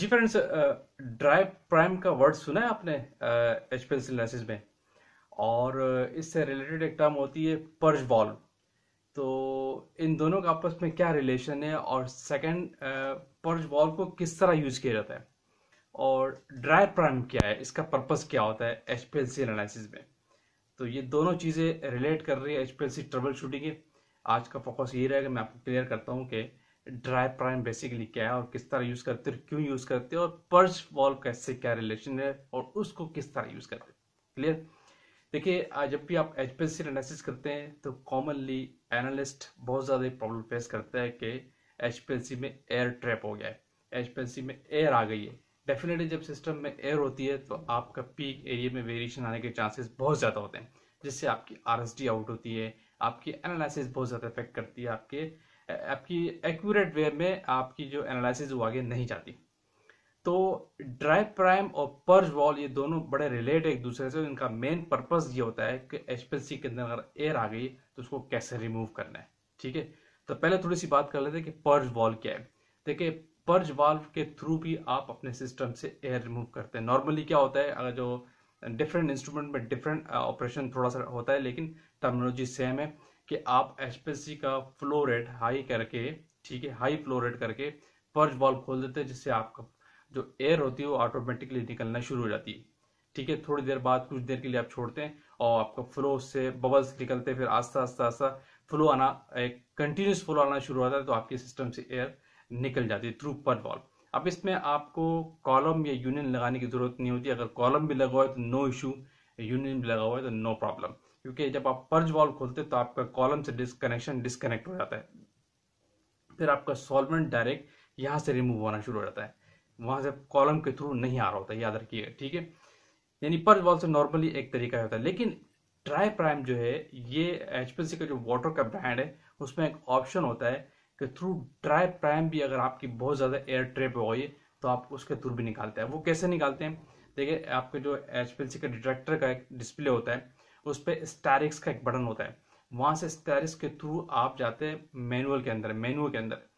जी friends dry prime का word सुना है आपने एच पेंसिल एनालिसिस में और इससे रिलेटेड एक टर्म होती है पर्ज वॉल्व तो इन दोनों का आपस में क्या रिलेशन है और सेकंड पर्ज वॉल्व को किस तरह यूज किया जाता है और ड्राई प्राइम क्या है इसका पर्पस क्या होता है एच पेंसिल एनालिसिस में तो ये दोनों चीज़ें रिलेट कर रही है एच पेंसिल ट्रबल शूटिंग है आज का फोकस ये रहेगा मैं आपको क्लियर करता हूँ कि ड्राई प्राइम बेसिकली क्या है और किस तरह यूज़ करते हो क्यों यूज़ करते हो और पर्ज वॉल कैसे क्या रिलेशन है और उसको किस तरह यूज़ करते क्लियर देखिए जब भी आप एचपीएससी एनालिसिस करते हैं तो कॉमनली एनालिस्ट बहुत ज़्यादा प्रॉब्लम फेस करते हैं कि एचपीएससी में एयर ट्रैप हो गया है एचपीएससी में एयर आ गई है डेफिनेटली जब सिस्टम में एयर होती है तो आपका पीक एरिया में वेरिएशन आने के चांसेस बहुत ज़्यादा होते हैं जिससे आपकी आर आउट होती है आपकी एनालिसिस बहुत ज़्यादा इफेक्ट करती है आपके आपकी एक्यूरेट वे में आपकी जो एनालिसिस वो आगे नहीं जाती तो ड्राइव प्राइम और पर्ज वॉल ये दोनों बड़े रिलेट एक दूसरे से इनका मेन पर्पस ये होता है कि एच के अंदर अगर एयर आ गई तो उसको कैसे रिमूव करना है ठीक है तो पहले थोड़ी सी बात कर लेते हैं कि पर्ज वॉल क्या है देखिए पर्ज वॉल्व के थ्रू भी आप अपने सिस्टम से एयर रिमूव करते हैं नॉर्मली क्या होता है अगर जो डिफरेंट इंस्ट्रूमेंट में डिफरेंट ऑपरेशन uh, थोड़ा सा होता है लेकिन टर्मिनोलॉजी सेम है कि आप एचपीसी का फ्लो रेट हाई करके ठीक है हाई फ्लो रेट करके पर्च बॉल खोल देते हैं जिससे आपका जो एयर होती है वो ऑटोमेटिकली निकलना शुरू हो जाती है ठीक है थोड़ी देर बाद कुछ देर के लिए आप छोड़ते हैं और आपका फ्लो से बबल्स निकलते हैं फिर आस्ता आस्ता आस्ता फ्लो आना एक कंटिन्यूस फ्लो आना शुरू होता है तो आपके सिस्टम से एयर निकल जाती है थ्रू पर वॉल्व अब इसमें आपको कॉलम या यूनियन लगाने की जरूरत नहीं होती अगर कॉलम भी लगा हुआ है तो नो इशू यूनियन भी लगा हुआ है तो नो प्रॉब्लम क्योंकि जब आप पर्ज वॉल्व खोलते तो आपका कॉलम से डिस्कनेक्शन डिस्कनेक्ट हो जाता है फिर आपका सॉल्वेंट डायरेक्ट यहाँ से रिमूव होना शुरू हो जाता है वहाँ से कॉलम के थ्रू नहीं आ रहा होता याद रखिए ठीक है यानी पर्ज वॉल्व से नॉर्मली एक तरीका होता है लेकिन ट्राई प्राइम जो है ये एच का जो वाटर का ब्रांड है उसमें एक ऑप्शन होता है कि थ्रू ट्राई प्राइम भी अगर आपकी बहुत ज़्यादा एयर ट्रेप हो गई तो आप उसके थ्रू भी निकालते हैं वो कैसे निकालते हैं देखिए आपके जो एच का डिटेक्टर का एक डिस्प्ले होता है उस पर स्टैरिक्स का एक बटन होता है वहाँ से स्टैरिक्स के थ्रू आप जाते हैं मैनुअल के अंदर मेनू के अंदर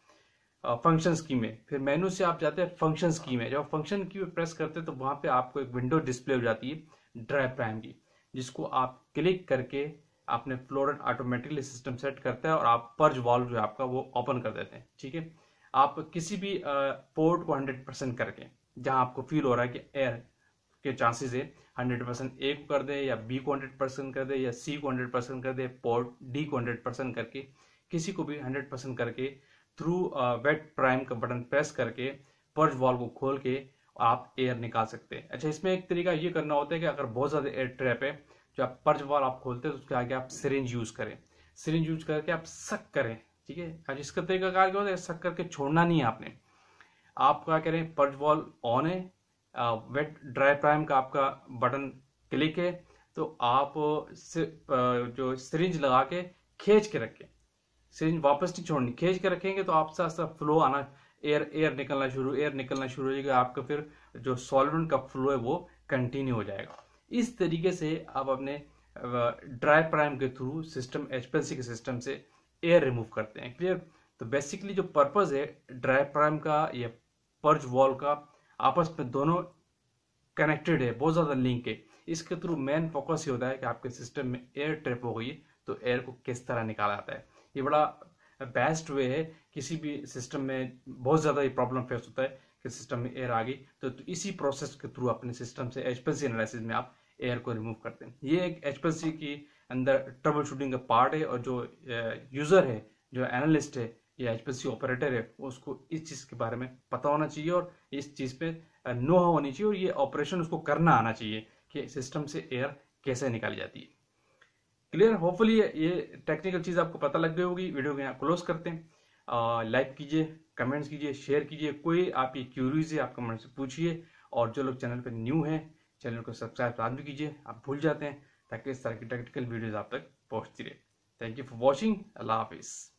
फंक्शन की में फिर मेनू से आप जाते हैं फंक्शन की में जब फंक्शन की में प्रेस करते हैं तो वहाँ पे आपको एक विंडो डिस्प्ले हो जाती है ड्राइव प्राइम की जिसको आप क्लिक करके अपने फ्लोर ऑटोमेटिकली सिस्टम सेट करता है और आप पर्ज वॉल्व जो है आपका वो ओपन कर देते हैं ठीक है आप किसी भी पोर्ट को हंड्रेड परसेंट करके जहाँ आपको फील हो रहा है कि एयर के चांसेस है हंड्रेड परसेंट ए को कर दे या बी को हंड्रेड परसेंट कर दे या सी को हंड्रेड परसेंट कर दे पोर्ट डी को हंड्रेड परसेंट करके किसी को भी हंड्रेड परसेंट करके थ्रू वेट प्राइम का बटन प्रेस करके पर्ज वॉल को खोल के आप एयर निकाल सकते हैं अच्छा इसमें एक तरीका ये करना होता है कि अगर बहुत ज़्यादा एयर ट्रैप है जो आप पर्ज वॉल आप खोलते हैं तो उसके आगे आप सिरिंज यूज़ करें सिरिंज यूज करके आप सक करें ठीक है अच्छा इसका तरीका क्या होता है सक करके छोड़ना नहीं है आपने आप क्या करें पर्ज वॉल ऑन है वेट ड्राई प्राइम का आपका बटन क्लिक है तो आप जो सिरिंज लगा के खींच के रखें सिरिंज वापस नहीं छोड़नी खींच के रखेंगे तो आपसे आस्ता फ्लो आना एयर एयर निकलना शुरू एयर निकलना शुरू हो जाएगा आपका फिर जो सॉल्वेंट का फ्लो है वो कंटिन्यू हो जाएगा इस तरीके से आप अपने ड्राई प्राइम के थ्रू सिस्टम एच के सिस्टम से एयर रिमूव करते हैं क्लियर तो बेसिकली जो पर्पज़ है ड्राई प्राइम का या पर्ज वॉल का आपस में दोनों कनेक्टेड है बहुत ज़्यादा लिंक है इसके थ्रू मेन फोकस ये होता है कि आपके सिस्टम में एयर ट्रिप हो गई तो एयर को किस तरह निकाला जाता है ये बड़ा बेस्ट वे है किसी भी सिस्टम में बहुत ज़्यादा ये प्रॉब्लम फेस होता है कि सिस्टम में एयर आ गई तो, तो इसी प्रोसेस के थ्रू अपने सिस्टम से एचपीएलसी एनालिसिस में आप एयर को रिमूव करते हैं ये एक एचपीएलसी की अंदर ट्रबल शूटिंग का पार्ट है और जो यूज़र है जो एनालिस्ट है ये एच ऑपरेटर है उसको इस चीज़ के बारे में पता होना चाहिए और इस चीज़ पे नो होनी चाहिए और ये ऑपरेशन उसको करना आना चाहिए कि सिस्टम से एयर कैसे निकाली जाती है क्लियर होपफुली ये टेक्निकल चीज़ आपको पता लग गई होगी वीडियो को यहाँ क्लोज करते हैं लाइक कीजिए कमेंट्स कीजिए शेयर कीजिए कोई आपकी क्यूरीज है आप कमेंट से पूछिए और जो लोग चैनल पर न्यू हैं चैनल को सब्सक्राइब आज भी कीजिए आप भूल जाते हैं ताकि इस तरह की टेक्निकल वीडियोज़ आप तक पहुँचती रहे थैंक यू फॉर वॉचिंग अल्लाह हाफिज़